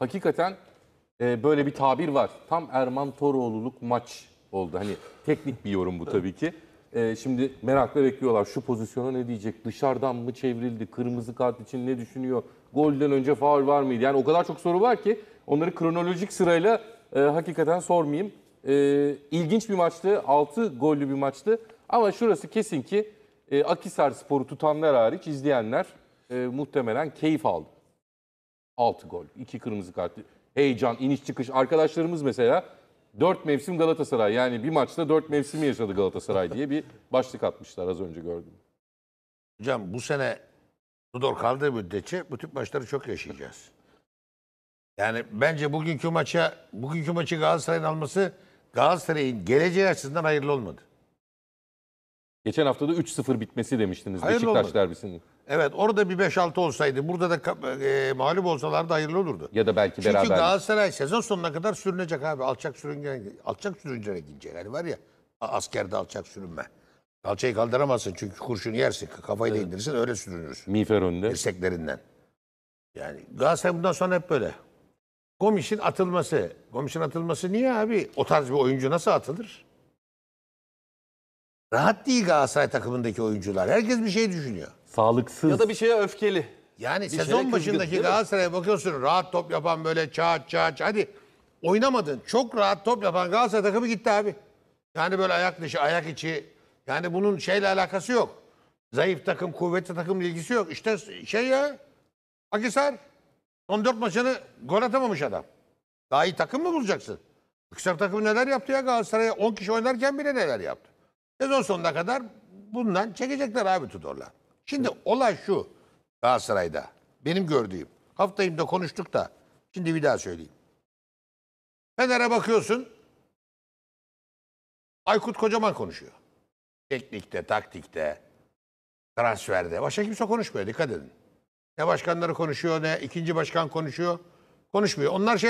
hakikaten e, böyle bir tabir var. Tam Erman Toroğlu'luk maç oldu. Hani teknik bir yorum bu tabii ki. E, şimdi merakla bekliyorlar. Şu pozisyona ne diyecek? Dışarıdan mı çevrildi? Kırmızı kart için ne düşünüyor? Golden önce faul var mıydı? Yani o kadar çok soru var ki onları kronolojik sırayla e, hakikaten sormayayım. E, ilginç bir maçtı. 6 gollü bir maçtı. Ama şurası kesin ki e, Akisar Spor'u tutanlar hariç izleyenler e, muhtemelen keyif aldı. 6 gol, 2 kırmızı kart. Heyecan, iniş çıkış. Arkadaşlarımız mesela 4 mevsim Galatasaray. Yani bir maçta 4 mevsimi yaşadı Galatasaray diye bir başlık atmışlar az önce gördüm. Hocam bu sene Tudor kaldığı müddetçe bu tip maçları çok yaşayacağız. Yani bence bugünkü maça, bugünkü maçı Galatasaray'ın alması Galatasaray'ın geleceği açısından hayırlı olmadı. Geçen hafta da 3-0 bitmesi demiştiniz hayırlı Beşiktaş olmadı. derbisinin. Evet orada bir 5-6 olsaydı burada da e, mağlup olsalardı hayırlı olurdu. Ya da belki beraber. Çünkü Galatasaray sezon sonuna kadar sürünecek abi. Alçak sürüngen, alçak sürüncene gidecek. Hani var ya askerde alçak sürünme. Alçayı kaldıramazsın çünkü kurşun yersin. Kafayı evet. indirirsin öyle sürünürsün. Miğfer önde. Dirseklerinden. Yani Galatasaray bundan sonra hep böyle. Gomiş'in atılması. Gomiş'in atılması niye abi? O tarz bir oyuncu nasıl atılır? Rahat değil Galatasaray takımındaki oyuncular. Herkes bir şey düşünüyor sağlıksız. Ya da bir şeye öfkeli. Yani bir sezon başındaki Galatasaray'a bakıyorsun rahat top yapan böyle çağat çağat hadi oynamadın. Çok rahat top yapan Galatasaray takımı gitti abi. Yani böyle ayak dışı ayak içi yani bunun şeyle alakası yok. Zayıf takım kuvvetli takımla ilgisi yok. İşte şey ya Akisar son dört maçını gol atamamış adam. Daha iyi takım mı bulacaksın? Akisar takımı neler yaptı ya Galatasaray'a 10 kişi oynarken bile neler yaptı. Sezon sonuna kadar bundan çekecekler abi tutorlar. Şimdi evet. olay şu Galatasaray'da. Benim gördüğüm. Haftayım da konuştuk da. Şimdi bir daha söyleyeyim. Fener'e bakıyorsun. Aykut Kocaman konuşuyor. Teknikte, taktikte, transferde. Başka kimse konuşmuyor. Dikkat edin. Ne başkanları konuşuyor ne ikinci başkan konuşuyor. Konuşmuyor. Onlar şey